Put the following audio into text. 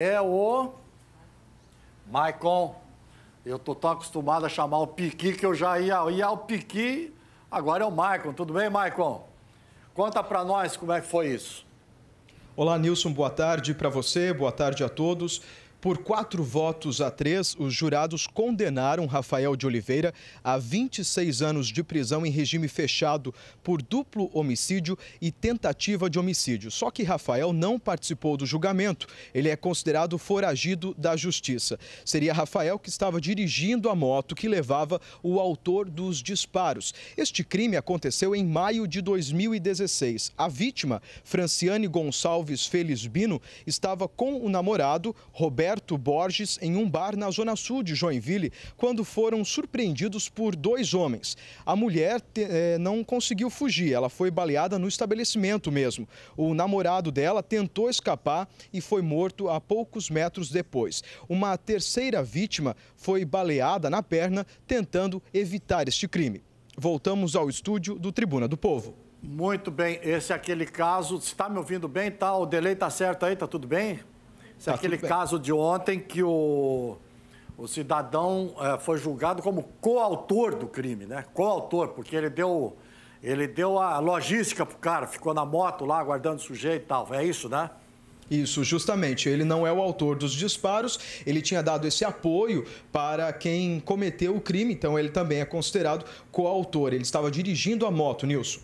é o Maicon. Eu tô tão acostumado a chamar o Piqui que eu já ia, ia ao Piqui, agora é o Maicon. Tudo bem, Maicon? Conta para nós como é que foi isso. Olá, Nilson, boa tarde para você, boa tarde a todos. Por quatro votos a três, os jurados condenaram Rafael de Oliveira a 26 anos de prisão em regime fechado por duplo homicídio e tentativa de homicídio. Só que Rafael não participou do julgamento. Ele é considerado foragido da justiça. Seria Rafael que estava dirigindo a moto que levava o autor dos disparos. Este crime aconteceu em maio de 2016. A vítima, Franciane Gonçalves Felizbino, estava com o namorado, Roberto. Roberto Borges em um bar na zona sul de Joinville quando foram surpreendidos por dois homens. A mulher te, eh, não conseguiu fugir, ela foi baleada no estabelecimento mesmo. O namorado dela tentou escapar e foi morto a poucos metros depois. Uma terceira vítima foi baleada na perna tentando evitar este crime. Voltamos ao estúdio do Tribuna do Povo. Muito bem, esse é aquele caso. Está me ouvindo bem? Tá, o delay tá certo aí, tá tudo bem? Tá aquele caso de ontem que o, o cidadão é, foi julgado como coautor do crime, né? Coautor, porque ele deu, ele deu a logística pro cara, ficou na moto lá aguardando o sujeito e tal. É isso, né? Isso, justamente. Ele não é o autor dos disparos, ele tinha dado esse apoio para quem cometeu o crime, então ele também é considerado coautor. Ele estava dirigindo a moto, Nilson.